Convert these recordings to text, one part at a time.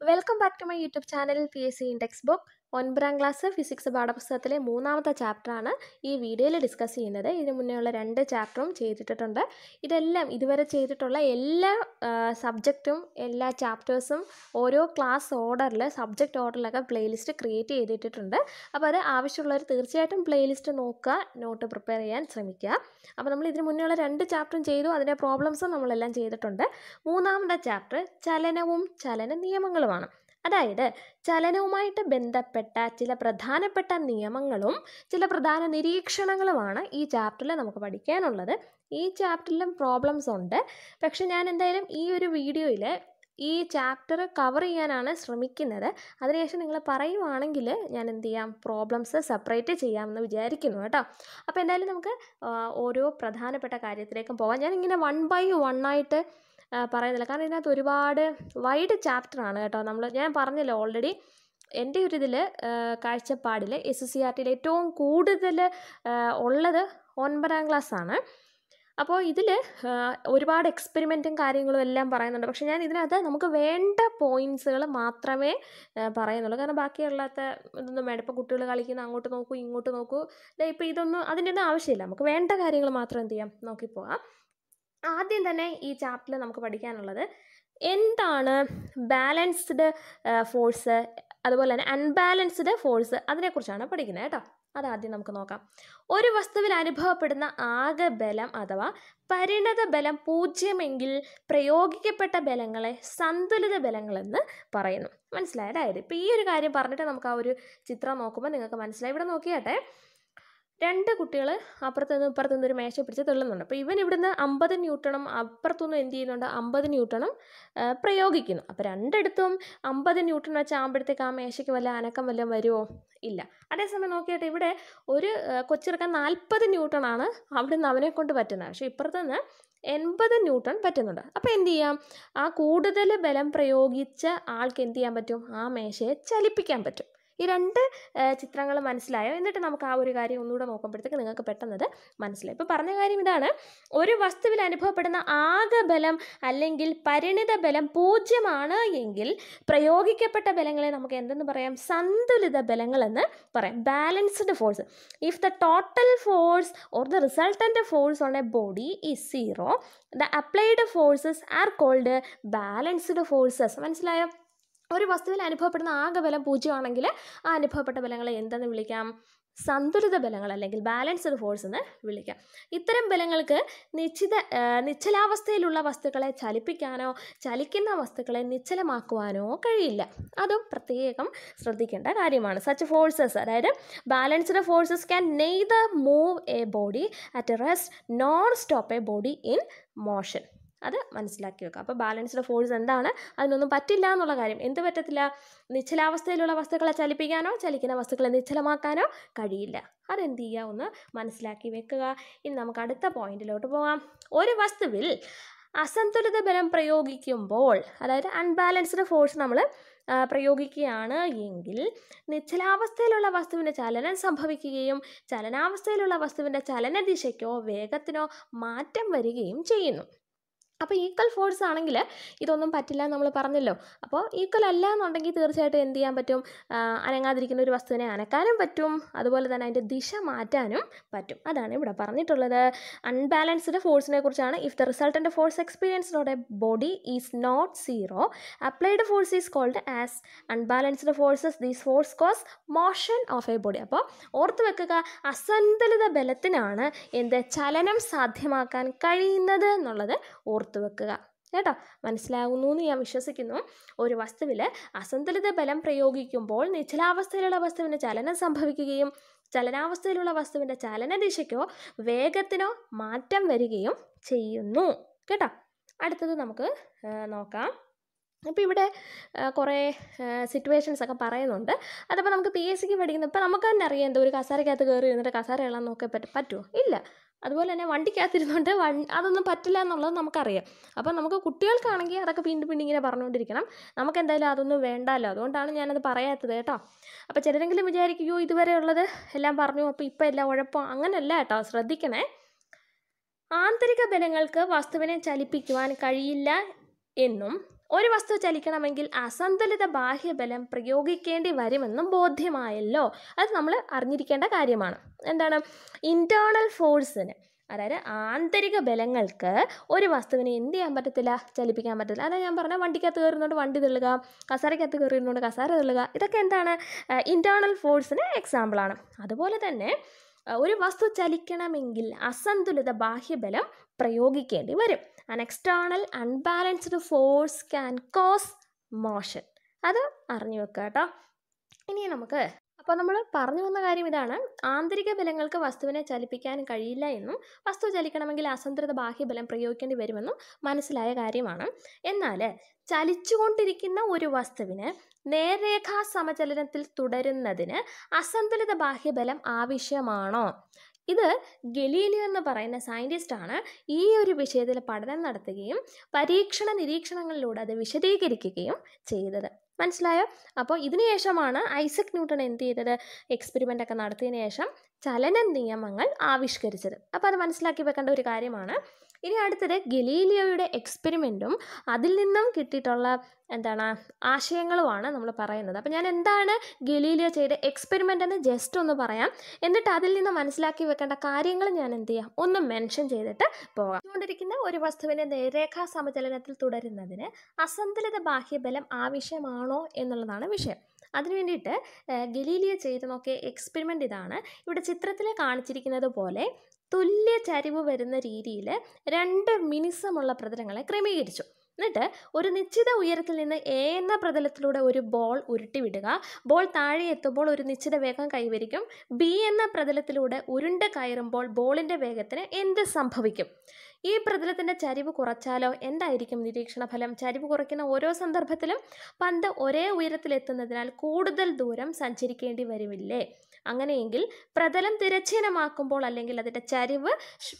Welcome back to my YouTube channel PSC Index Book. ഒൻപതാം class physics പാഠപുസ്തകത്തിലെ മൂന്നാമത്തെ ചാപ്റ്ററാണ് ഈ വീഡിയോയിൽ ഡിസ്കസ് ചെയ്യുന്നത് ഇതിനു മുന്നേയുള്ള രണ്ട് ചാപ്റ്ററും ചെയ്തിട്ടിട്ടുണ്ട് ഇതെല്ലാം ഇതുവരെ ചെയ്തിട്ടുള്ള എല്ലാ സബ്ജക്റ്റും എല്ലാ ചാപ്റ്റേഴ്സും ഓരോ ക്ലാസ് ഓർഡറിൽ സബ്ജക്റ്റ് ഓർഡറിലൊക്കെ പ്ലേലിസ്റ്റ് ക്രിയേറ്റ് ചെയ്തിട്ടിട്ടുണ്ട് അപ്പോൾ അത് ആവശ്യമുള്ളവർ തീർച്ചയായിട്ടും പ്ലേലിസ്റ്റ് നോക്കുക നോട്ട് പ്രിപ്പയർ ചെയ്യാൻ ശ്രമിക്കുക അപ്പോൾ നമ്മൾ ഇതിനു മുന്നേയുള്ള രണ്ട് ചാപ്റ്ററും ചെയ്തു അതിൻ്റെ പ്രോബ്ലംസും നമ്മളെല്ലാം ചെയ്തിട്ടുണ്ട് മൂന്നാമത്തെ ചാപ്റ്റർ ചലനവും ചലന നിയമങ്ങളുമാണ് അതായത് ചലനവുമായിട്ട് ബന്ധപ്പെട്ട ചില പ്രധാനപ്പെട്ട നിയമങ്ങളും ചില പ്രധാന നിരീക്ഷണങ്ങളുമാണ് ഈ ചാപ്റ്ററിൽ നമുക്ക് പഠിക്കാനുള്ളത് ഈ ചാപ്റ്ററിലും പ്രോബ്ലംസ് ഉണ്ട് പക്ഷെ ഞാൻ എന്തായാലും ഈ ഒരു വീഡിയോയിൽ ഈ ചാപ്റ്റർ കവർ ചെയ്യാനാണ് ശ്രമിക്കുന്നത് അതിനുശേഷം നിങ്ങൾ പറയുവാണെങ്കിൽ ഞാൻ എന്ത് ചെയ്യാം പ്രോബ്ലംസ് സെപ്പറേറ്റ് ചെയ്യാമെന്ന് വിചാരിക്കുന്നു കേട്ടോ അപ്പോൾ എന്തായാലും നമുക്ക് ഓരോ പ്രധാനപ്പെട്ട കാര്യത്തിലേക്കും പോകാം ഞാൻ ഇങ്ങനെ വൺ ബൈ വൺ ആയിട്ട് പറയുന്നില്ല കാരണം ഇതിനകത്ത് ഒരുപാട് വൈഡ് ചാപ്റ്റർ ആണ് കേട്ടോ നമ്മൾ ഞാൻ പറഞ്ഞല്ലോ ഓൾറെഡി എൻ്റെ ഒരു ഇതിൽ കാഴ്ചപ്പാടിൽ എസ് സി ആർ ടിയിൽ ഏറ്റവും കൂടുതൽ ഉള്ളത് ഒൻപതാം ക്ലാസ്സാണ് അപ്പോൾ ഇതിൽ ഒരുപാട് എക്സ്പെരിമെൻറ്റും കാര്യങ്ങളും എല്ലാം പറയുന്നുണ്ട് പക്ഷേ ഞാൻ ഇതിനകത്ത് നമുക്ക് വേണ്ട പോയിൻറ്റ്സുകൾ മാത്രമേ പറയുന്നുള്ളൂ കാരണം ബാക്കിയുള്ളത്തെ ഇതൊന്നും വേണ്ട ഇപ്പോൾ കുട്ടികൾ കളിക്കുന്ന അങ്ങോട്ട് നോക്കൂ ഇങ്ങോട്ട് നോക്കൂ ഇപ്പോൾ ഇതൊന്നും അതിൻ്റെ ഒന്നും ആവശ്യമില്ല നമുക്ക് വേണ്ട കാര്യങ്ങൾ മാത്രം എന്ത് ചെയ്യാം നോക്കിപ്പോകാം ആദ്യം തന്നെ ഈ ചാപ്റ്ററിൽ നമുക്ക് പഠിക്കാനുള്ളത് എന്താണ് ബാലൻസ്ഡ് ഫോഴ്സ് അതുപോലെ തന്നെ അൺബാലൻസ്ഡ് ഫോഴ്സ് അതിനെക്കുറിച്ചാണ് പഠിക്കുന്നത് കേട്ടോ അതാദ്യം നമുക്ക് നോക്കാം ഒരു വസ്തുവിൽ അനുഭവപ്പെടുന്ന ആകെ ബലം അഥവാ പരിണത ബലം പൂജ്യമെങ്കിൽ പ്രയോഗിക്കപ്പെട്ട ബലങ്ങളെ സന്തുലിത ബലങ്ങളെന്ന് പറയുന്നു മനസ്സിലായതായത് ഇപ്പോൾ ഈ ഒരു കാര്യം പറഞ്ഞിട്ട് നമുക്ക് ആ ഒരു ചിത്രം നോക്കുമ്പോൾ നിങ്ങൾക്ക് മനസ്സിലായി ഇവിടെ നോക്കിയാട്ടെ രണ്ട് കുട്ടികൾ ഇപ്പുറത്ത് നിന്ന് ഒരു മേശ പിടിച്ച് തള്ളുന്നുണ്ട് അപ്പോൾ ഇവൻ ഇവിടുന്ന് അമ്പത് ന്യൂട്ടണം അപ്പുറത്തുനിന്ന് എന്ത് ചെയ്യുന്നുണ്ട് അമ്പത് ന്യൂട്ടണം പ്രയോഗിക്കുന്നു അപ്പോൾ രണ്ടിടത്തും അമ്പത് ന്യൂട്ടൺ വെച്ചാകുമ്പോഴത്തേക്ക് ആ മേശയ്ക്ക് വല്ല അനക്കം വല്ലതും വരുമോ ഇല്ല അതേസമയം നോക്കിയിട്ട് ഇവിടെ ഒരു കൊച്ചിറക്കാൻ നാൽപ്പത് ന്യൂട്ടണാണ് അവിടുന്ന് അവനെ കൊണ്ട് പറ്റുന്നത് പക്ഷേ നിന്ന് എൺപത് ന്യൂട്ടൺ പറ്റുന്നുണ്ട് അപ്പോൾ എന്ത് ചെയ്യാം ആ കൂടുതൽ ബലം പ്രയോഗിച്ച ആൾക്ക് എന്ത് ചെയ്യാൻ പറ്റും ആ മേശയെ ചലിപ്പിക്കാൻ പറ്റും ഈ രണ്ട് ചിത്രങ്ങൾ മനസ്സിലായോ എന്നിട്ട് നമുക്ക് ആ ഒരു കാര്യം ഒന്നുകൂടെ നോക്കുമ്പോഴത്തേക്ക് നിങ്ങൾക്ക് അത് മനസ്സിലായി ഇപ്പോൾ പറഞ്ഞ കാര്യം ഇതാണ് ഒരു വസ്തുവിൽ അനുഭവപ്പെടുന്ന ആകെ ബലം അല്ലെങ്കിൽ പരിണിത ബലം പൂജ്യമാണ് എങ്കിൽ പ്രയോഗിക്കപ്പെട്ട ബലങ്ങളെ നമുക്ക് എന്തെന്ന് പറയാം സന്തുലിത ബലങ്ങളെന്ന് പറയാം balanced force if the total force or the resultant force on a body is zero the applied forces are called balanced forces മനസ്സിലായോ ഒരു വസ്തുവിൽ അനുഭവപ്പെടുന്ന ആകെ ബലം പൂജ്യമാണെങ്കിൽ ആ അനുഭവപ്പെട്ട ബലങ്ങളെ എന്തെന്ന് വിളിക്കാം സന്തുലിത ബലങ്ങൾ അല്ലെങ്കിൽ ബാലൻസ്ഡ് ഫോഴ്സ് എന്ന് വിളിക്കാം ഇത്തരം ബലങ്ങൾക്ക് നിശ്ചിത നിശ്ചലാവസ്ഥയിലുള്ള വസ്തുക്കളെ ചലിപ്പിക്കാനോ ചലിക്കുന്ന വസ്തുക്കളെ നിശ്ചലമാക്കുവാനോ കഴിയില്ല അതും പ്രത്യേകം ശ്രദ്ധിക്കേണ്ട കാര്യമാണ് സച്ച് ഫോഴ്സസ് അതായത് balanced forces can neither move a body at rest nor stop a body in motion അത് മനസ്സിലാക്കി വെക്കുക അപ്പോൾ ബാലൻസ്ഡ് ഫോഴ്സ് എന്താണ് അതിനൊന്നും പറ്റില്ല എന്നുള്ള കാര്യം എന്ത് പറ്റത്തില്ല നിശ്ചലാവസ്ഥയിലുള്ള വസ്തുക്കളെ ചലിപ്പിക്കാനോ ചലിക്കുന്ന വസ്തുക്കളെ നിശ്ചലമാക്കാനോ കഴിയില്ല അതെന്ത് ചെയ്യുക ഒന്ന് മനസ്സിലാക്കി വെക്കുക ഇനി നമുക്ക് അടുത്ത പോയിന്റിലോട്ട് പോകാം ഒരു വസ്തുവിൽ അസന്തുലിത ബലം പ്രയോഗിക്കുമ്പോൾ അതായത് അൺബാലൻസ്ഡ് ഫോഴ്സ് നമ്മൾ പ്രയോഗിക്കുകയാണ് എങ്കിൽ നിശ്ചലാവസ്ഥയിലുള്ള വസ്തുവിൻ്റെ ചലനം സംഭവിക്കുകയും ചലനാവസ്ഥയിലുള്ള വസ്തുവിൻ്റെ ചലനദിശയ്ക്കോ വേഗത്തിനോ മാറ്റം വരികയും ചെയ്യുന്നു അപ്പോൾ ഈക്വൽ ഫോഴ്സ് ആണെങ്കിൽ ഇതൊന്നും പറ്റില്ല നമ്മൾ പറഞ്ഞല്ലോ അപ്പോൾ ഈക്വൽ അല്ല എന്നുണ്ടെങ്കിൽ തീർച്ചയായിട്ടും എന്ത് ചെയ്യാൻ പറ്റും അനങ്ങാതിരിക്കുന്ന ഒരു വസ്തുവിനെ അനക്കാനും പറ്റും അതുപോലെ തന്നെ അതിൻ്റെ ദിശ മാറ്റാനും പറ്റും അതാണ് ഇവിടെ പറഞ്ഞിട്ടുള്ളത് അൺബാലൻസ്ഡ് ഫോഴ്സിനെ കുറിച്ചാണ് if the resultant force experienced body is not zero applied force is called as unbalanced forces these force cause motion of a body അപ്പോൾ ഓർത്ത് വെക്കുക അസന്തുലിത ബലത്തിനാണ് എന്ത് ചലനം സാധ്യമാക്കാൻ കഴിയുന്നത് എന്നുള്ളത് ഓർത്ത് ഓർത്തു വെക്കുക കേട്ടോ മനസ്സിലാവുന്നു എന്ന് ഞാൻ വിശ്വസിക്കുന്നു ഒരു വസ്തുവിൽ അസന്തുലിത ബലം പ്രയോഗിക്കുമ്പോൾ നിശ്ചലാവസ്ഥയിലുള്ള വസ്തുവിന് ചലനം സംഭവിക്കുകയും ചലനാവസ്ഥയിലുള്ള വസ്തുവിൻ്റെ ചലനദിശയ്ക്കോ വേഗത്തിനോ മാറ്റം വരികയും ചെയ്യുന്നു കേട്ടോ അടുത്തത് നമുക്ക് നോക്കാം അപ്പോൾ ഇവിടെ കുറേ സിറ്റുവേഷൻസ് ഒക്കെ പറയുന്നുണ്ട് അതപ്പോൾ നമുക്ക് പി എസ് സിക്ക് പഠിക്കുന്ന ഇപ്പോൾ നമുക്ക് തന്നെ അറിയാം എന്തോ ഒരു കസാരക്കകത്ത് കയറി ഇരുന്നിട്ട് കസാര ഇളാൻ നോക്കാൻ പറ്റും പറ്റുമോ ഇല്ല അതുപോലെ തന്നെ വണ്ടിക്കകത്തിരുന്നുകൊണ്ട് വൺ അതൊന്നും പറ്റില്ല എന്നുള്ളത് നമുക്കറിയാം അപ്പോൾ നമുക്ക് കുട്ടികൾക്കാണെങ്കിൽ അതൊക്കെ വീണ്ടും വീണ്ടും ഇങ്ങനെ പറഞ്ഞുകൊണ്ടിരിക്കണം നമുക്ക് എന്തായാലും അതൊന്നും വേണ്ടല്ലോ അതുകൊണ്ടാണ് ഞാനത് പറയാത്തത് കേട്ടോ അപ്പോൾ ചിലരെങ്കിലും വിചാരിക്കുകയോ ഇതുവരെ ഉള്ളത് എല്ലാം പറഞ്ഞു അപ്പോൾ ഇപ്പോൾ എല്ലാം ഉഴപ്പം അങ്ങനെയല്ല കേട്ടോ ശ്രദ്ധിക്കണേ ആന്തരിക ബലങ്ങൾക്ക് വസ്തുവിനെ ചലിപ്പിക്കുവാൻ കഴിയില്ല എന്നും ഒരു വസ്തു ചലിക്കണമെങ്കിൽ അസന്തുലിത ബാഹ്യബലം പ്രയോഗിക്കേണ്ടി വരുമെന്നും ബോധ്യമായല്ലോ അത് നമ്മൾ അറിഞ്ഞിരിക്കേണ്ട കാര്യമാണ് എന്താണ് ഇൻറ്റേർണൽ ഫോഴ്സിന് അതായത് ആന്തരിക ബലങ്ങൾക്ക് ഒരു വസ്തുവിനെ എന്ത് ചെയ്യാൻ പറ്റത്തില്ല ചലിപ്പിക്കാൻ പറ്റത്തില്ല അതായത് ഞാൻ പറഞ്ഞ വണ്ടിക്കകത്ത് കയറുന്നതുകൊണ്ട് വണ്ടി തള്ളുക കസാരക്കകത്ത് കയറുന്നതുകൊണ്ട് കസാര തള്ളുക ഇതൊക്കെ എന്താണ് ഇൻറ്റേർണൽ ഫോഴ്സിന് എക്സാമ്പിളാണ് അതുപോലെ തന്നെ ഒരു വസ്തു ചലിക്കണമെങ്കിൽ അസന്തുലിത ബാഹ്യബലം പ്രയോഗിക്കേണ്ടി വരും an external unbalanced force can cause motion അത് അറിഞ്ഞു വെക്കുക കേട്ടോ ഇനി നമുക്ക് അപ്പോൾ നമ്മൾ പറഞ്ഞു വന്ന കാര്യം ഇതാണ് ആന്തരിക ബലങ്ങൾക്ക് വസ്തുവിനെ ചലിപ്പിക്കാൻ കഴിയില്ല എന്നും വസ്തു ചലിക്കണമെങ്കിൽ അസന്തുലിത ബാഹ്യബലം പ്രയോഗിക്കേണ്ടി വരുമെന്നും മനസ്സിലായ കാര്യമാണ് എന്നാൽ ചലിച്ചുകൊണ്ടിരിക്കുന്ന ഒരു വസ്തുവിന് നേർരേഖാ സമചലനത്തിൽ തുടരുന്നതിന് അസന്തുലിത ബാഹ്യബലം ആവശ്യമാണോ ഇത് ഗലീലിയോ എന്ന് പറയുന്ന സയൻറ്റിസ്റ്റാണ് ഈ ഒരു വിഷയത്തിൽ പഠനം നടത്തുകയും പരീക്ഷണ നിരീക്ഷണങ്ങളിലൂടെ അത് വിശദീകരിക്കുകയും ചെയ്തത് മനസ്സിലായോ അപ്പോൾ ഇതിനുശേഷമാണ് ഐസക് ന്യൂട്ടൺ എന്ത് ചെയ്തത് എക്സ്പെരിമെൻ്റ് ഒക്കെ നടത്തിയതിനു ശേഷം ചലന നിയമങ്ങൾ ആവിഷ്കരിച്ചത് അപ്പോൾ അത് മനസ്സിലാക്കി വെക്കേണ്ട ഒരു കാര്യമാണ് ഇനി അടുത്തത് ഗലീലിയോയുടെ എക്സ്പെരിമെൻറ്റും അതിൽ നിന്നും കിട്ടിയിട്ടുള്ള എന്താണ് ആശയങ്ങളുമാണ് നമ്മൾ പറയുന്നത് അപ്പോൾ ഞാൻ എന്താണ് ഗലീലിയോ ചെയ്ത എക്സ്പെരിമെൻ്റ് എന്ന് ജസ്റ്റ് ഒന്ന് പറയാം എന്നിട്ട് അതിൽ നിന്ന് മനസ്സിലാക്കി വെക്കേണ്ട കാര്യങ്ങൾ ഞാൻ എന്ത് ചെയ്യാം ഒന്ന് മെൻഷൻ ചെയ്തിട്ട് പോകാം കൊണ്ടിരിക്കുന്ന ഒരു വസ്തുവിൻ്റെ നേരേഖാ സമചലനത്തിൽ തുടരുന്നതിന് അസന്തുലിത ബാഹ്യബലം ആവശ്യമാണോ എന്നുള്ളതാണ് വിഷയം അതിനു വേണ്ടിയിട്ട് ഗലീലിയ ചെയ്ത് നോക്കിയ എക്സ്പെരിമെൻ്റ് ഇതാണ് ഇവിടെ ചിത്രത്തിൽ കാണിച്ചിരിക്കുന്നത് പോലെ തുല്യ ചരിവ് വരുന്ന രീതിയിൽ രണ്ട് മിനിസമുള്ള പ്രതലങ്ങളെ ക്രമീകരിച്ചു എന്നിട്ട് ഒരു നിശ്ചിത ഉയരത്തിൽ നിന്ന് എ എന്ന പ്രതലത്തിലൂടെ ഒരു ബോൾ ഉരുട്ടിവിടുക ബോൾ താഴെ എത്തുമ്പോൾ ഒരു നിശ്ചിത വേഗം കൈവരിക്കും ബി എന്ന പ്രതലത്തിലൂടെ ഉരുണ്ട് കയറുമ്പോൾ ബോളിൻ്റെ വേഗത്തിന് എന്ത് സംഭവിക്കും ഈ പ്രതലത്തിൻ്റെ ചരിവ് കുറച്ചാലോ എന്തായിരിക്കും നിരീക്ഷണ ഫലം ചരിവ് കുറയ്ക്കുന്ന ഓരോ സന്ദർഭത്തിലും പന്ത് ഒരേ ഉയരത്തിലെത്തുന്നതിനാൽ കൂടുതൽ ദൂരം സഞ്ചരിക്കേണ്ടി വരുമില്ലേ അങ്ങനെയെങ്കിൽ പ്രതലം തിരച്ചീനമാക്കുമ്പോൾ അല്ലെങ്കിൽ അതിൻ്റെ ചരിവ്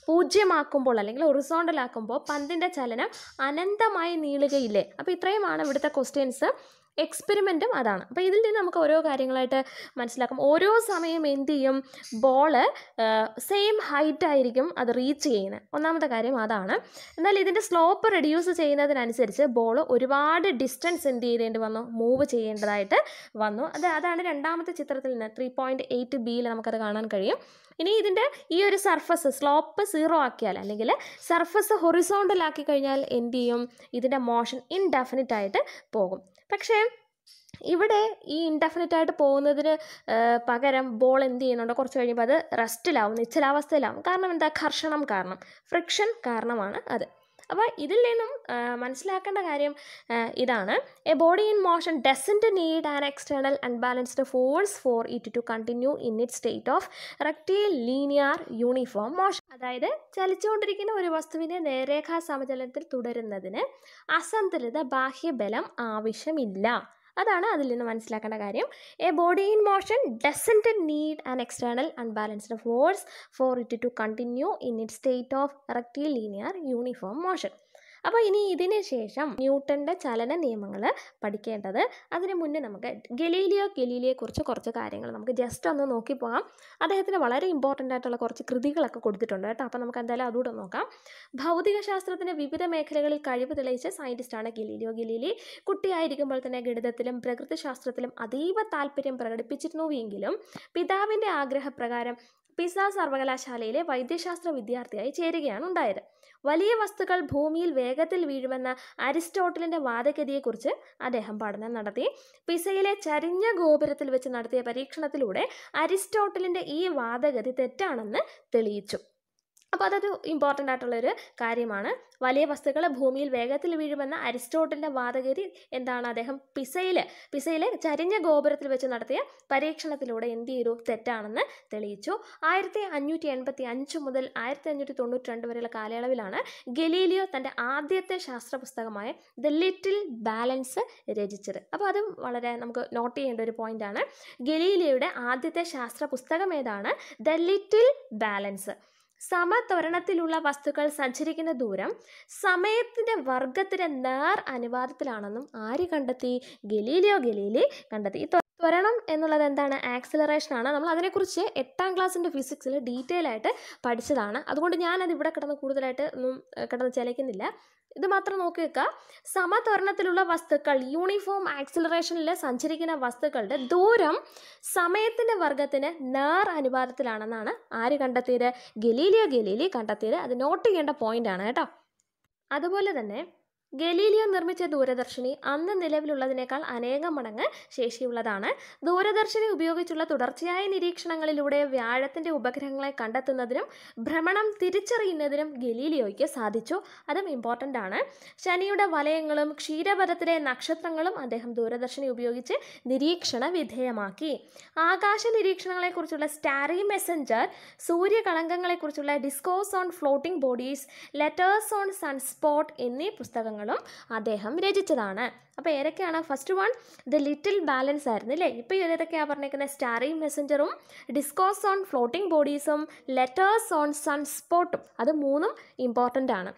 പൂജ്യമാക്കുമ്പോൾ അല്ലെങ്കിൽ ഒറിസോണ്ടലാക്കുമ്പോൾ പന്തിൻ്റെ ചലനം അനന്തമായി നീളുകയില്ലേ അപ്പോൾ ഇത്രയുമാണ് ഇവിടുത്തെ ക്വസ്റ്റ്യൻസ് എക്സ്പെരിമെൻറ്റും അതാണ് അപ്പോൾ ഇതിൽ നിന്ന് നമുക്ക് ഓരോ കാര്യങ്ങളായിട്ട് മനസ്സിലാക്കാം ഓരോ സമയം എന്ത് ചെയ്യും ബോള് സെയിം ഹൈറ്റ് ആയിരിക്കും അത് റീച്ച് ചെയ്യുന്നത് ഒന്നാമത്തെ കാര്യം അതാണ് എന്നാൽ ഇതിൻ്റെ സ്ലോപ്പ് റെഡ്യൂസ് ചെയ്യുന്നതിനനുസരിച്ച് ബോൾ ഒരുപാട് ഡിസ്റ്റൻസ് എന്ത് ചെയ്യേണ്ടി വന്നു മൂവ് ചെയ്യേണ്ടതായിട്ട് വന്നു അത് അതാണ് രണ്ടാമത്തെ ചിത്രത്തിൽ നിന്ന് ത്രീ പോയിൻറ്റ് എയ്റ്റ് ബിയിൽ നമുക്കത് കാണാൻ കഴിയും ഇനി ഇതിൻ്റെ ഈ ഒരു സർഫസ് സ്ലോപ്പ് സീറോ ആക്കിയാൽ അല്ലെങ്കിൽ സർഫസ് ഹൊറിസോണ്ടൽ ആക്കി കഴിഞ്ഞാൽ എന്ത് ചെയ്യും ഇതിൻ്റെ മോഷൻ ഇൻഡെഫിനിറ്റ് ആയിട്ട് പോകും പക്ഷേ ഇവിടെ ഈ ഇൻഡെഫിനറ്റ് ആയിട്ട് പോകുന്നതിന് പകരം ബോൾ എന്ത് ചെയ്യുന്നുണ്ട് കുറച്ച് കഴിയുമ്പോൾ അത് റെസ്റ്റിലാവും നിശ്ചലാവസ്ഥയിലാവും കാരണം എന്താ ഘർഷണം കാരണം ഫ്രിക്ഷൻ കാരണമാണ് അത് അപ്പോൾ ഇതിൽ നിന്നും മനസ്സിലാക്കേണ്ട കാര്യം ഇതാണ് a body in motion doesn't need an external unbalanced force for it to continue in it state of rectilinear uniform motion അതായത് ചലിച്ചുകൊണ്ടിരിക്കുന്ന ഒരു വസ്തുവിൻ്റെ നേരേഖാ സമചലനത്തിൽ തുടരുന്നതിന് അസന്തുലിത ബാഹ്യബലം ആവശ്യമില്ല അതാണ് അതിൽ നിന്ന് മനസ്സിലാക്കേണ്ട കാര്യം a body in motion doesn't need an external unbalanced force for it to continue in it state of rectilinear uniform motion അപ്പോൾ ഇനി ഇതിന് ശേഷം ന്യൂട്ടൻ്റെ ചലന നിയമങ്ങൾ പഠിക്കേണ്ടത് അതിന് മുന്നേ നമുക്ക് ഗലീലിയോ ഗലീലിയെക്കുറിച്ച് കുറച്ച് കാര്യങ്ങൾ നമുക്ക് ജസ്റ്റ് ഒന്ന് നോക്കി പോകാം അദ്ദേഹത്തിന് വളരെ ഇമ്പോർട്ടൻ്റ് ആയിട്ടുള്ള കുറച്ച് കൃതികളൊക്കെ കൊടുത്തിട്ടുണ്ട് കേട്ടോ അപ്പോൾ നമുക്ക് എന്തായാലും അതുകൂടെ നോക്കാം ഭൗതികശാസ്ത്രത്തിൻ്റെ വിവിധ മേഖലകളിൽ കഴിവ് തെളിയിച്ച സയൻറ്റിസ്റ്റാണ് ഗലീലിയോ ഗലീലി കുട്ടിയായിരിക്കുമ്പോൾ തന്നെ ഗണിതത്തിലും പ്രകൃതിശാസ്ത്രത്തിലും അതീവ താല്പര്യം പ്രകടിപ്പിച്ചിരുന്നുവെങ്കിലും പിതാവിൻ്റെ ആഗ്രഹപ്രകാരം പിസ സർവകലാശാലയിലെ വൈദ്യശാസ്ത്ര വിദ്യാർത്ഥിയായി ചേരുകയാണ് ഉണ്ടായത് വലിയ വസ്തുക്കൾ ഭൂമിയിൽ വേഗത്തിൽ വീഴുമെന്ന അരിസ്റ്റോട്ടലിന്റെ വാദഗതിയെക്കുറിച്ച് അദ്ദേഹം പഠനം നടത്തി പിസയിലെ ചരിഞ്ഞ ഗോപുരത്തിൽ വെച്ച് നടത്തിയ പരീക്ഷണത്തിലൂടെ അരിസ്റ്റോട്ടലിന്റെ ഈ വാദഗതി തെറ്റാണെന്ന് തെളിയിച്ചു അപ്പോൾ അതൊരു ഇമ്പോർട്ടൻ്റ് ആയിട്ടുള്ളൊരു കാര്യമാണ് വലിയ വസ്തുക്കൾ ഭൂമിയിൽ വേഗത്തിൽ വീഴുമെന്ന അരിസ്റ്റോട്ടലിൻ്റെ വാദഗതി എന്താണ് അദ്ദേഹം പിസയിൽ പിസയിലെ ചരിഞ്ഞ ഗോപുരത്തിൽ വെച്ച് നടത്തിയ പരീക്ഷണത്തിലൂടെ എന്ത് ചെയ്തു തെറ്റാണെന്ന് തെളിയിച്ചു ആയിരത്തി അഞ്ഞൂറ്റി എൺപത്തി അഞ്ച് മുതൽ ആയിരത്തി അഞ്ഞൂറ്റി തൊണ്ണൂറ്റി രണ്ട് വരെയുള്ള കാലയളവിലാണ് ഗലീലിയോ തൻ്റെ ആദ്യത്തെ ശാസ്ത്ര പുസ്തകമായ ദ ലിറ്റിൽ ബാലൻസ് രചിച്ചത് അപ്പോൾ അതും വളരെ നമുക്ക് നോട്ട് ചെയ്യേണ്ട ഒരു പോയിൻ്റാണ് ഗലീലിയയുടെ ആദ്യത്തെ ശാസ്ത്ര പുസ്തകം ഏതാണ് ദ ലിറ്റിൽ ബാലൻസ് സമതോരണത്തിലുള്ള വസ്തുക്കൾ സഞ്ചരിക്കുന്ന ദൂരം സമയത്തിൻ്റെ വർഗത്തിൻ്റെ നേർ അനുവാദത്തിലാണെന്നും ആര് കണ്ടെത്തി ഗലീലിയോ ഗലീലി കണ്ടെത്തി ത്വരണം എന്നുള്ളത് എന്താണ് ആക്സിലറേഷൻ ആണ് നമ്മൾ അതിനെക്കുറിച്ച് എട്ടാം ക്ലാസ്സിൻ്റെ ഫിസിക്സിൽ ഡീറ്റെയിൽ ആയിട്ട് പഠിച്ചതാണ് അതുകൊണ്ട് ഞാനത് ഇവിടെ കിടന്ന് കൂടുതലായിട്ട് ഒന്നും കിടന്ന് ചിലയ്ക്കുന്നില്ല ഇത് മാത്രം നോക്കി വെക്കുക സമതരണത്തിലുള്ള വസ്തുക്കൾ യൂണിഫോം ആക്സിലറേഷനിൽ സഞ്ചരിക്കുന്ന വസ്തുക്കളുടെ ദൂരം സമയത്തിൻ്റെ വർഗത്തിന് നേർ അനുപാതത്തിലാണെന്നാണ് ആര് കണ്ടെത്തിയത് ഗലീലിയോ ഗലീലി കണ്ടെത്തിയത് അത് നോട്ട് ചെയ്യേണ്ട ആണ് കേട്ടോ അതുപോലെ തന്നെ ഗലീലിയോ നിർമ്മിച്ച ദൂരദർശിനി അന്ന് നിലവിലുള്ളതിനേക്കാൾ അനേകം മടങ്ങ് ശേഷിയുള്ളതാണ് ദൂരദർശിനി ഉപയോഗിച്ചുള്ള തുടർച്ചയായ നിരീക്ഷണങ്ങളിലൂടെ വ്യാഴത്തിൻ്റെ ഉപഗ്രഹങ്ങളെ കണ്ടെത്തുന്നതിനും ഭ്രമണം തിരിച്ചറിയുന്നതിനും ഗലീലിയോയ്ക്ക് സാധിച്ചു അതും ഇമ്പോർട്ടൻ്റ് ആണ് ശനിയുടെ വലയങ്ങളും ക്ഷീരപഥത്തിലെ നക്ഷത്രങ്ങളും അദ്ദേഹം ദൂരദർശിനി ഉപയോഗിച്ച് നിരീക്ഷണ വിധേയമാക്കി ആകാശ നിരീക്ഷണങ്ങളെക്കുറിച്ചുള്ള സ്റ്റാറി മെസ്സഞ്ചർ സൂര്യകളങ്കങ്ങളെക്കുറിച്ചുള്ള discourse on floating bodies letters on sunspot എന്നീ പുസ്തകങ്ങൾ പുസ്തകങ്ങളും അദ്ദേഹം രചിച്ചതാണ് അപ്പോൾ ഏതൊക്കെയാണ് first one the little balance ആയിരുന്നു അല്ലേ ഇപ്പോൾ ഏതൊക്കെയാണ് പറഞ്ഞേക്കുന്നത് സ്റ്റാറി മെസ്സഞ്ചറും ഡിസ്കോസ് ഓൺ ഫ്ലോട്ടിംഗ് ബോഡീസും ലെറ്റേഴ്സ് ഓൺ സൺസ്പോട്ടും അത് മൂന്നും ഇമ്പോർട്ടൻ്റ് ആണ്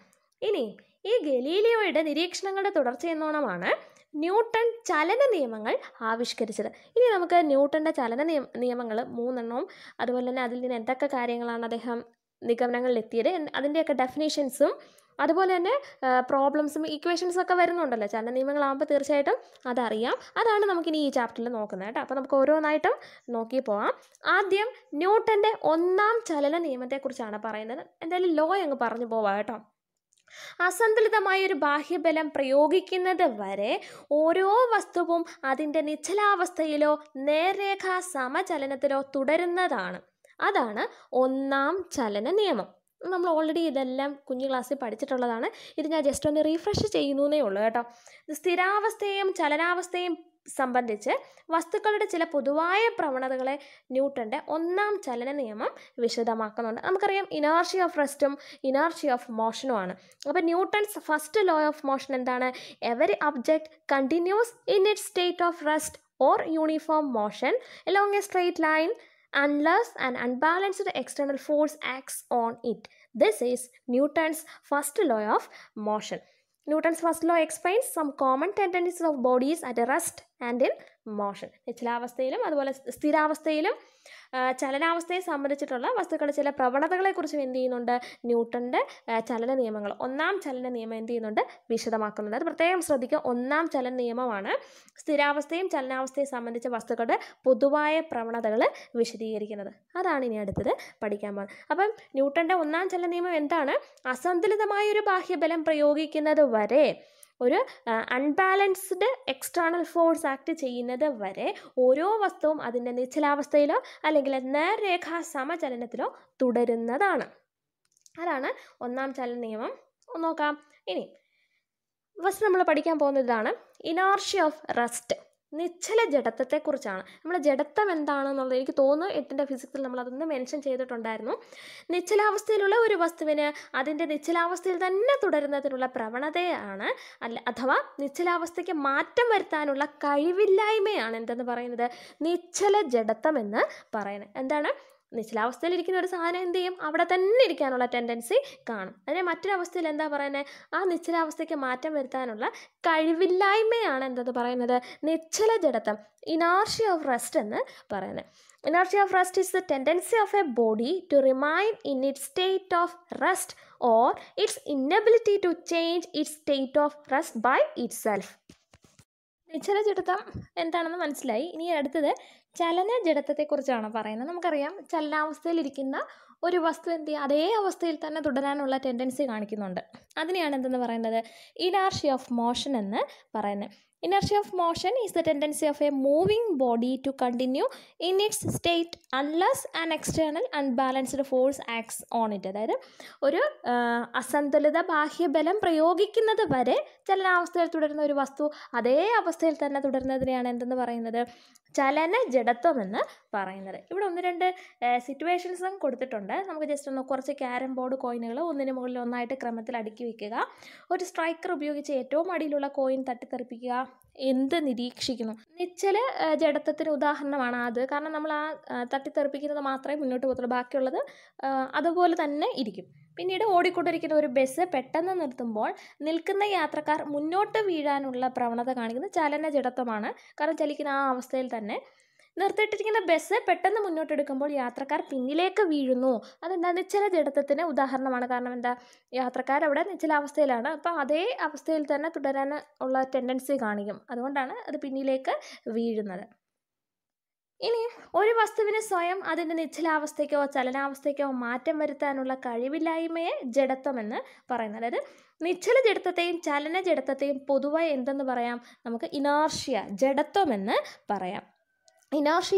ഇനി ഈ ഗലീലിയോയുടെ നിരീക്ഷണങ്ങളുടെ തുടർച്ചയെന്നോണമാണ് ന്യൂട്ടൺ ചലന നിയമങ്ങൾ ആവിഷ്കരിച്ചത് ഇനി നമുക്ക് ന്യൂട്ടൻ്റെ ചലന നിയമ നിയമങ്ങൾ മൂന്നെണ്ണവും അതുപോലെ തന്നെ അതിൽ നിന്ന് എന്തൊക്കെ കാര്യങ്ങളാണ് അദ്ദേഹം നിഗമനങ്ങളിലെത്തിയത് അതിൻ്റെയൊക്കെ ഡെഫിനേഷൻസും അതുപോലെ തന്നെ പ്രോബ്ലംസും ഇക്വേഷൻസൊക്കെ ഒക്കെ വരുന്നുണ്ടല്ലോ ചലന നിയമങ്ങളാകുമ്പോൾ തീർച്ചയായിട്ടും അതറിയാം അതാണ് നമുക്കിനി ഈ ചാപ്റ്ററിൽ നോക്കുന്നത് കേട്ടോ അപ്പോൾ നമുക്ക് ഓരോന്നായിട്ടും നോക്കി പോവാം ആദ്യം ന്യൂട്ടൻ്റെ ഒന്നാം ചലന നിയമത്തെക്കുറിച്ചാണ് പറയുന്നത് എന്തായാലും ലോ അങ്ങ് പറഞ്ഞു പോവാം കേട്ടോ അസന്തുലിതമായ ഒരു ബാഹ്യബലം പ്രയോഗിക്കുന്നത് വരെ ഓരോ വസ്തുവും അതിൻ്റെ നിശ്ചലാവസ്ഥയിലോ നേർരേഖാ സമചലനത്തിലോ തുടരുന്നതാണ് അതാണ് ഒന്നാം ചലന നിയമം നമ്മൾ ഓൾറെഡി ഇതെല്ലാം കുഞ്ഞു ക്ലാസ്സിൽ പഠിച്ചിട്ടുള്ളതാണ് ഇത് ഞാൻ ജസ്റ്റ് ഒന്ന് റീഫ്രഷ് ചെയ്യുന്നേ ഉള്ളൂ കേട്ടോ സ്ഥിരാവസ്ഥയും ചലനാവസ്ഥയും സംബന്ധിച്ച് വസ്തുക്കളുടെ ചില പൊതുവായ പ്രവണതകളെ ന്യൂട്ടൻ്റെ ഒന്നാം ചലന നിയമം വിശദമാക്കുന്നുണ്ട് നമുക്കറിയാം ഇനാർഷി ഓഫ് റെസ്റ്റും ഇനാർഷി ഓഫ് മോഷനുമാണ് അപ്പോൾ Newton's first law of motion എന്താണ് every object continues in it state of rest or uniform motion along a straight line unless an unbalanced external force acts on it. This is Newton's first law of motion. Newton's first law explains some common tendencies of bodies at rest and in motion നിശ്ചലാവസ്ഥയിലും അതുപോലെ സ്ഥിരാവസ്ഥയിലും ചലനാവസ്ഥയെ സംബന്ധിച്ചിട്ടുള്ള വസ്തുക്കളുടെ ചില പ്രവണതകളെക്കുറിച്ചും എന്ത് ചെയ്യുന്നുണ്ട് ന്യൂട്ടൻ്റെ ചലന നിയമങ്ങൾ ഒന്നാം ചലന നിയമം എന്ത് ചെയ്യുന്നുണ്ട് വിശദമാക്കുന്നുണ്ട് അത് പ്രത്യേകം ശ്രദ്ധിക്കുക ഒന്നാം ചലന നിയമമാണ് സ്ഥിരാവസ്ഥയും ചലനാവസ്ഥയെ സംബന്ധിച്ച വസ്തുക്കളുടെ പൊതുവായ പ്രവണതകൾ വിശദീകരിക്കുന്നത് അതാണ് ഇനി അടുത്തത് പഠിക്കാൻ പോകുന്നത് അപ്പം ന്യൂട്ടൻ്റെ ഒന്നാം ചലന നിയമം എന്താണ് അസന്തുലിതമായ ഒരു ബാഹ്യബലം പ്രയോഗിക്കുന്നത് വരെ ഒരു അൺബാലൻസ്ഡ് എക്സ്റ്റേണൽ ഫോഴ്സ് ആക്ട് ചെയ്യുന്നത് വരെ ഓരോ വസ്തുവും അതിൻ്റെ നിശ്ചലാവസ്ഥയിലോ അല്ലെങ്കിൽ നേർരേഖാ സമചലനത്തിലോ തുടരുന്നതാണ് അതാണ് ഒന്നാം ചലന നിയമം നോക്കാം ഇനി ഫസ്റ്റ് നമ്മൾ പഠിക്കാൻ പോകുന്നതാണ് ഇനോർഷ്യ ഓഫ് റെസ്റ്റ് നിശ്ചല ജഡത്വത്തെക്കുറിച്ചാണ് നമ്മൾ ജഡത്വം എന്താണെന്നുള്ളത് എനിക്ക് തോന്നുന്നു എട്ടിൻ്റെ ഫിസിക്സിൽ നമ്മൾ അതൊന്ന് മെൻഷൻ ചെയ്തിട്ടുണ്ടായിരുന്നു നിശ്ചലാവസ്ഥയിലുള്ള ഒരു വസ്തുവിന് അതിൻ്റെ നിശ്ചലാവസ്ഥയിൽ തന്നെ തുടരുന്നതിനുള്ള പ്രവണതയാണ് അല്ല അഥവാ നിശ്ചലാവസ്ഥയ്ക്ക് മാറ്റം വരുത്താനുള്ള കഴിവില്ലായ്മയാണ് എന്തെന്ന് പറയുന്നത് നിശ്ചല ജഡത്വം എന്ന് പറയുന്നത് എന്താണ് ഇരിക്കുന്ന ഒരു സാധനം എന്ത് ചെയ്യും അവിടെ തന്നെ ഇരിക്കാനുള്ള ടെൻഡൻസി കാണും അതിനെ മറ്റൊരവസ്ഥയിൽ എന്താ പറയുന്നത് ആ നിശ്ചലാവസ്ഥയ്ക്ക് മാറ്റം വരുത്താനുള്ള കഴിവില്ലായ്മയാണ് എന്തത് പറയുന്നത് നിശ്ചല ജഡത്വം ഇനാർഷ്യ ഓഫ് റെസ്റ്റ് എന്ന് പറയുന്നത് inertia of rest is the tendency of a body to remain in it state of rest or its inability to change it state of rest by itself നിശ്ചല ചുരുത്തം എന്താണെന്ന് മനസ്സിലായി ഇനി അടുത്തത് ചലന ജഡത്വത്തെക്കുറിച്ചാണ് പറയുന്നത് നമുക്കറിയാം ചലനാവസ്ഥയിലിരിക്കുന്ന ഒരു വസ്തു എന്ത് ചെയ്യുക അതേ അവസ്ഥയിൽ തന്നെ തുടരാനുള്ള ടെൻഡൻസി കാണിക്കുന്നുണ്ട് അതിനെയാണ് എന്തെന്ന് പറയുന്നത് ഇനാർഷി ഓഫ് മോഷൻ എന്ന് പറയുന്നത് Inertia of motion is the tendency of a moving body to continue in its state unless an external unbalanced force acts on it അതായത് ഒരു അസന്തുലിത ബാഹ്യബലം പ്രയോഗിക്കുന്നത് വരെ ചലനാവസ്ഥയിൽ തുടരുന്ന ഒരു വസ്തു അതേ അവസ്ഥയിൽ തന്നെ തുടരുന്നതിനെയാണ് എന്തെന്ന് പറയുന്നത് ചലന ജഡത്വം എന്ന് പറയുന്നത് ഇവിടെ ഒന്ന് രണ്ട് സിറ്റുവേഷൻസും കൊടുത്തിട്ടുണ്ട് നമുക്ക് ജസ്റ്റ് ഒന്ന് കുറച്ച് ക്യാരം ബോർഡ് കോയിനുകൾ ഒന്നിന് മുകളിൽ ഒന്നായിട്ട് ക്രമത്തിൽ അടുക്കി വയ്ക്കുക ഒരു സ്ട്രൈക്കർ ഉപയോഗിച്ച് ഏറ്റവും അടിയിലുള്ള കോയിൻ തട്ടിത്തെറിപ്പിക്കുക എന്ത് നിരീക്ഷിക്കുന്നു നിശ്ചല ജഡത്വത്തിന് ഉദാഹരണമാണ് അത് കാരണം നമ്മൾ ആ തട്ടിത്തെറിപ്പിക്കുന്നത് മാത്രമേ മുന്നോട്ട് പോകത്തുള്ളൂ ബാക്കിയുള്ളത് അതുപോലെ തന്നെ ഇരിക്കും പിന്നീട് ഓടിക്കൊണ്ടിരിക്കുന്ന ഒരു ബസ് പെട്ടെന്ന് നിർത്തുമ്പോൾ നിൽക്കുന്ന യാത്രക്കാർ മുന്നോട്ട് വീഴാനുള്ള പ്രവണത കാണിക്കുന്ന ചലന ജഡത്വമാണ് കാരണം ചലിക്കുന്ന ആ അവസ്ഥയിൽ തന്നെ നിർത്തിയിട്ടിരിക്കുന്ന ബസ് പെട്ടെന്ന് മുന്നോട്ടെടുക്കുമ്പോൾ യാത്രക്കാർ പിന്നിലേക്ക് വീഴുന്നു അതെന്താ നിശ്ചല ജഡത്വത്തിന് ഉദാഹരണമാണ് കാരണം എന്താ യാത്രക്കാർ അവിടെ നിശ്ചലാവസ്ഥയിലാണ് അപ്പോൾ അതേ അവസ്ഥയിൽ തന്നെ തുടരാൻ ഉള്ള ടെൻഡൻസി കാണിക്കും അതുകൊണ്ടാണ് അത് പിന്നിലേക്ക് വീഴുന്നത് ഇനി ഒരു വസ്തുവിന് സ്വയം അതിൻ്റെ നിശ്ചലാവസ്ഥയ്ക്കോ ചലനാവസ്ഥയ്ക്കോ മാറ്റം വരുത്താനുള്ള കഴിവില്ലായ്മയെ ജഡത്വമെന്ന് പറയുന്നത് അതായത് നിശ്ചല ജഡത്വത്തെയും ചലന ജഡത്വത്തെയും പൊതുവായി എന്തെന്ന് പറയാം നമുക്ക് ഇനാർഷ്യ ജഡത്വമെന്ന് പറയാം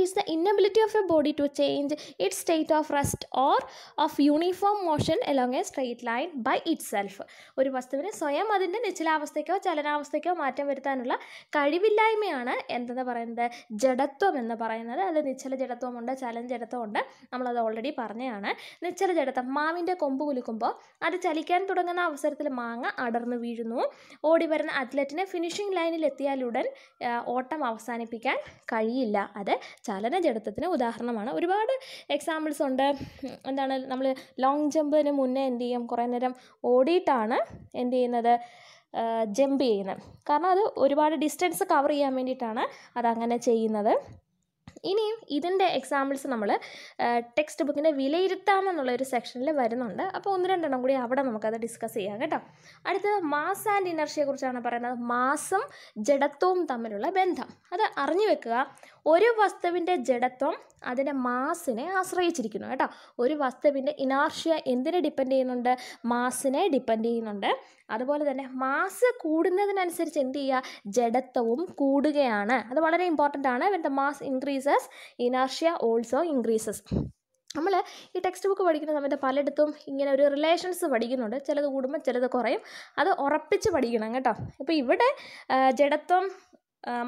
is the inability of of body to change change state of rest or of uniform motion along a straight line by itself ഒരു വസ്തുവിന് സ്വയം അതിൻ്റെ നിശ്ചലാവസ്ഥയ്ക്കോ ചലനാവസ്ഥയ്ക്കോ മാറ്റം വരുത്താനുള്ള കഴിവില്ലായ്മയാണ് എന്തെന്ന് പറയുന്നത് ജഡത്വം എന്ന് പറയുന്നത് അത് നിശ്ചല ജഡത്വമുണ്ട് ചലന ജഡത്വമുണ്ട് നമ്മളത് ഓൾറെഡി പറഞ്ഞതാണ് നിശ്ചല ജഡത്വം മാവിൻ്റെ കൊമ്പ് കുലുക്കുമ്പോൾ അത് ചലിക്കാൻ തുടങ്ങുന്ന അവസരത്തിൽ മാങ്ങ അടർന്നു വീഴുന്നു ഓടി വരുന്ന അത്ലറ്റിനെ ഫിനിഷിംഗ് ലൈനിൽ എത്തിയാലുടൻ ഓട്ടം അവസാനിപ്പിക്കാൻ കഴിയില്ല ചലന ജഡത്വത്തിന് ഉദാഹരണമാണ് ഒരുപാട് എക്സാമ്പിൾസ് ഉണ്ട് എന്താണ് നമ്മൾ ലോങ് ജമ്പിന് മുന്നേ എന്ത് ചെയ്യും കുറേ നേരം ഓടിയിട്ടാണ് എന്ത് ചെയ്യുന്നത് ജമ്പ് ചെയ്യുന്നത് കാരണം അത് ഒരുപാട് ഡിസ്റ്റൻസ് കവർ ചെയ്യാൻ വേണ്ടിയിട്ടാണ് അതങ്ങനെ ചെയ്യുന്നത് ഇനിയും ഇതിൻ്റെ എക്സാമ്പിൾസ് നമ്മൾ ടെക്സ്റ്റ് ബുക്കിൻ്റെ വിലയിരുത്താം എന്നുള്ള ഒരു സെക്ഷനിൽ വരുന്നുണ്ട് അപ്പോൾ ഒന്ന് രണ്ടെണ്ണം കൂടി അവിടെ നമുക്കത് ഡിസ്കസ് ചെയ്യാം കേട്ടോ അടുത്തത് മാസ് ആൻഡ് ഇനർഷിയെക്കുറിച്ചാണ് കുറിച്ചാണ് പറയുന്നത് മാസും ജഡത്വവും തമ്മിലുള്ള ബന്ധം അത് അറിഞ്ഞു വെക്കുക ഒരു വസ്തുവിൻ്റെ ജഡത്വം അതിൻ്റെ മാസിനെ ആശ്രയിച്ചിരിക്കുന്നു കേട്ടോ ഒരു വസ്തുവിൻ്റെ ഇനാർഷ്യ എന്തിനെ ഡിപ്പെൻഡ് ചെയ്യുന്നുണ്ട് മാസിനെ ഡിപ്പെൻഡ് ചെയ്യുന്നുണ്ട് അതുപോലെ തന്നെ മാസ് കൂടുന്നതിനനുസരിച്ച് എന്ത് ചെയ്യുക ജഡത്വവും കൂടുകയാണ് അത് വളരെ ഇമ്പോർട്ടൻ്റ് ആണ് when the mass increases inertia also increases നമ്മൾ ഈ ടെക്സ്റ്റ് ബുക്ക് പഠിക്കുന്ന സമയത്ത് പലയിടത്തും ഇങ്ങനെ ഒരു റിലേഷൻസ് പഠിക്കുന്നുണ്ട് ചിലത് കൂടുമ്പോൾ ചിലത് കുറയും അത് ഉറപ്പിച്ച് പഠിക്കണം കേട്ടോ അപ്പോൾ ഇവിടെ ജഡത്വം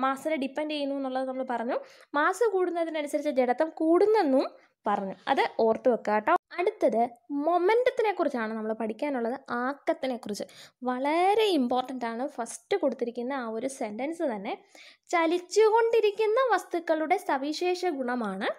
മാസിനെ ഡിപ്പെൻഡ് ചെയ്യുന്നു എന്നുള്ളത് നമ്മൾ പറഞ്ഞു മാസ് കൂടുന്നതിനനുസരിച്ച് ജഡത്വം കൂടുന്നെന്നും പറഞ്ഞു അത് ഓർത്തു വെക്കുക കേട്ടോ അടുത്തത് മൊമെൻറ്റത്തിനെ കുറിച്ചാണ് നമ്മൾ പഠിക്കാനുള്ളത് ആക്കത്തിനെ കുറിച്ച് വളരെ ഇമ്പോർട്ടൻ്റ് ആണ് ഫസ്റ്റ് കൊടുത്തിരിക്കുന്ന ആ ഒരു സെൻറ്റൻസ് തന്നെ ചലിച്ചുകൊണ്ടിരിക്കുന്ന വസ്തുക്കളുടെ സവിശേഷ ഗുണമാണ്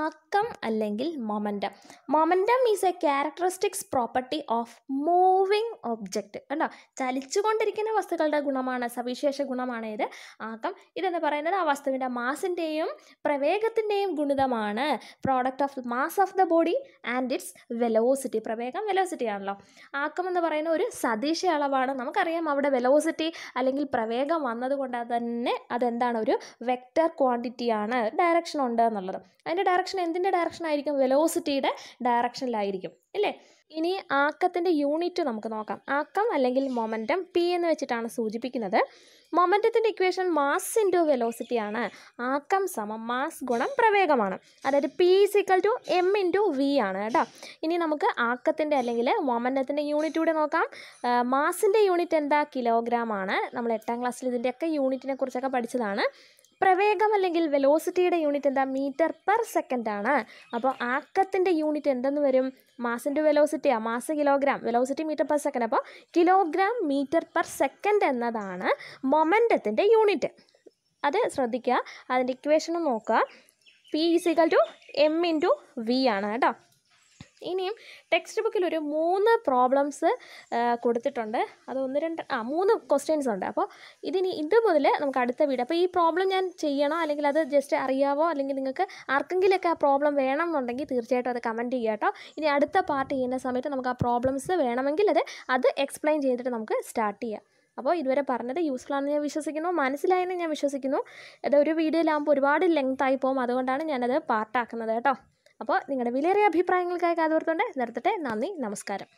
ആക്കം അല്ലെങ്കിൽ momentum momentum is a characteristics property of moving object കണ്ടോ ചലിച്ചുകൊണ്ടിരിക്കുന്ന വസ്തുക്കളുടെ ഗുണമാണ് സവിശേഷ ഗുണമാണ് ഇത് ആക്കം ഇതെന്ന് പറയുന്നത് ആ വസ്തുവിൻ്റെ മാസിൻ്റെയും പ്രവേഗത്തിൻ്റെയും ഗുണിതമാണ് product of mass of the body and its velocity പ്രവേഗം വെലോസിറ്റി ആണല്ലോ ആക്കം എന്ന് പറയുന്ന ഒരു സതീശ അളവാണ് നമുക്കറിയാം അവിടെ വെലോസിറ്റി അല്ലെങ്കിൽ പ്രവേഗം വന്നതുകൊണ്ട് തന്നെ അതെന്താണ് ഒരു വെക്റ്റർ ക്വാണ്ടിറ്റിയാണ് ഡയറക്ഷൻ ഉണ്ട് എന്നുള്ളത് അതിൻ്റെ ഡയറക്ഷൻ എന്തിൻ്റെ ഡയറക്ഷൻ ആയിരിക്കും വെലോസിറ്റിയുടെ ഡയറക്ഷനിലായിരിക്കും ഇല്ലേ ഇനി ആക്കത്തിൻ്റെ യൂണിറ്റ് നമുക്ക് നോക്കാം ആക്കം അല്ലെങ്കിൽ മൊമെൻറ്റം പി എന്ന് വെച്ചിട്ടാണ് സൂചിപ്പിക്കുന്നത് മൊമെൻറ്റത്തിൻ്റെ ഇക്വേഷൻ മാസ് ഇൻറ്റു വെലോസിറ്റി ആണ് ആക്കം സമം മാസ് ഗുണം പ്രവേഗമാണ് അതായത് P equal to M into V ആണ് കേട്ടോ ഇനി നമുക്ക് ആക്കത്തിൻ്റെ അല്ലെങ്കിൽ മൊമെൻറ്റത്തിൻ്റെ യൂണിറ്റ് കൂടെ നോക്കാം മാസിൻ്റെ യൂണിറ്റ് എന്താ കിലോഗ്രാം ആണ് നമ്മൾ എട്ടാം ക്ലാസ്സിൽ ഇതിൻ്റെയൊക്കെ യൂണിറ്റിനെ കുറിച്ചൊക്കെ പഠിച്ചതാണ് പ്രവേഗം അല്ലെങ്കിൽ വെലോസിറ്റിയുടെ യൂണിറ്റ് എന്താ മീറ്റർ പെർ സെക്കൻഡ് ആണ് അപ്പോൾ ആക്കത്തിൻ്റെ യൂണിറ്റ് എന്തെന്ന് വരും മാസിൻ്റെ വെലോസിറ്റിയാണ് mass kilogram velocity metre per second അപ്പോൾ കിലോഗ്രാം മീറ്റർ പെർ സെക്കൻഡ് എന്നതാണ് മൊമെൻറ്റത്തിൻ്റെ യൂണിറ്റ് അത് ശ്രദ്ധിക്കുക അതിൻ്റെ ഇക്വേഷനും നോക്കുക P equal to M into V ആണ് കേട്ടോ ഇനിയും ടെക്സ്റ്റ് ബുക്കിൽ ഒരു മൂന്ന് പ്രോബ്ലംസ് കൊടുത്തിട്ടുണ്ട് അത് ഒന്ന് രണ്ട് ആ മൂന്ന് ക്വസ്റ്റ്യൻസ് ഉണ്ട് അപ്പോൾ ഇതിനി ഇത് മുതൽ നമുക്ക് അടുത്ത വീഡിയോ അപ്പോൾ ഈ പ്രോബ്ലം ഞാൻ ചെയ്യണോ അല്ലെങ്കിൽ അത് ജസ്റ്റ് അറിയാവോ അല്ലെങ്കിൽ നിങ്ങൾക്ക് ആർക്കെങ്കിലുമൊക്കെ ആ പ്രോബ്ലം വേണം എന്നുണ്ടെങ്കിൽ തീർച്ചയായിട്ടും അത് കമൻറ്റ് ചെയ്യുക കേട്ടോ ഇനി അടുത്ത പാർട്ട് ചെയ്യുന്ന സമയത്ത് നമുക്ക് ആ പ്രോബ്ലംസ് വേണമെങ്കിൽ അത് അത് എക്സ്പ്ലെയിൻ ചെയ്തിട്ട് നമുക്ക് സ്റ്റാർട്ട് ചെയ്യാം അപ്പോൾ ഇതുവരെ പറഞ്ഞത് യൂസ്ഫുൾ ആണെന്ന് ഞാൻ വിശ്വസിക്കുന്നു മനസ്സിലായെന്ന് ഞാൻ വിശ്വസിക്കുന്നു അതൊരു ഒരു വീഡിയോയിലാകുമ്പോൾ ഒരുപാട് ലെങ്ത് ആയി പോകും അതുകൊണ്ടാണ് ഞാനത് പാർട്ടാക്കുന്നത് കേട്ടോ അപ്പോൾ നിങ്ങളുടെ വിലയേറിയ അഭിപ്രായങ്ങൾക്കായി കാതോർത്തുകൊണ്ട് നിർത്തട്ടെ നന്ദി നമസ്കാരം